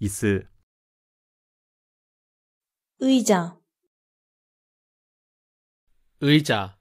椅子 의자 의자